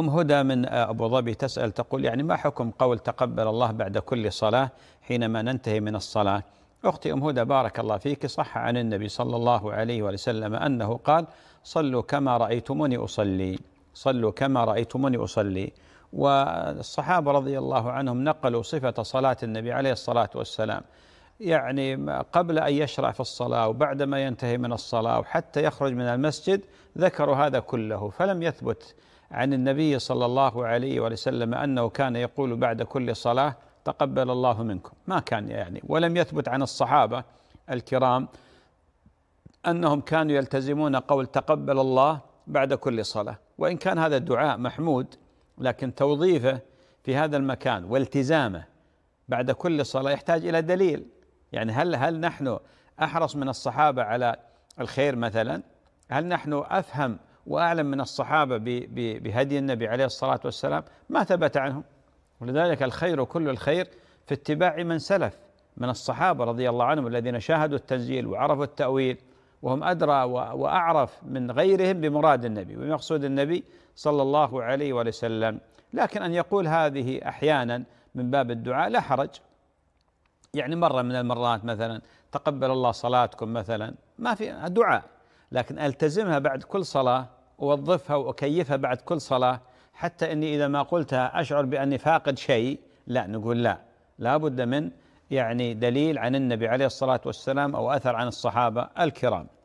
أم هدى من أبو ظبي تسأل تقول يعني ما حكم قول تقبل الله بعد كل صلاة حينما ننتهي من الصلاة أختي أم هدى بارك الله فيك صح عن النبي صلى الله عليه وسلم أنه قال صلوا كما رأيتموني أصلي صلوا كما رأيتموني أصلي والصحابة رضي الله عنهم نقلوا صفة صلاة النبي عليه الصلاة والسلام يعني قبل أن يشرع في الصلاة وبعدما ينتهي من الصلاة وحتى يخرج من المسجد ذكروا هذا كله فلم يثبت عن النبي صلى الله عليه وسلم أنه كان يقول بعد كل صلاة تقبل الله منكم ما كان يعني ولم يثبت عن الصحابة الكرام أنهم كانوا يلتزمون قول تقبل الله بعد كل صلاة وإن كان هذا الدعاء محمود لكن توظيفه في هذا المكان والتزامه بعد كل صلاة يحتاج إلى دليل يعني هل هل نحن أحرص من الصحابة على الخير مثلا هل نحن أفهم وأعلم من الصحابة بهدي النبي عليه الصلاة والسلام ما ثبت عنهم ولذلك الخير كل الخير في اتباع من سلف من الصحابة رضي الله عنهم الذين شاهدوا التنزيل وعرفوا التأويل وهم أدرى وأعرف من غيرهم بمراد النبي ومقصود النبي صلى الله عليه وسلم لكن أن يقول هذه أحيانا من باب الدعاء لا حرج يعني مرة من المرات مثلا تقبل الله صلاتكم مثلا ما في دعاء لكن ألتزمها بعد كل صلاة أوظفها وأكيفها بعد كل صلاة حتى أني إذا ما قلتها أشعر بأني فاقد شيء لا نقول لا لا بد من يعني دليل عن النبي عليه الصلاة والسلام أو أثر عن الصحابة الكرام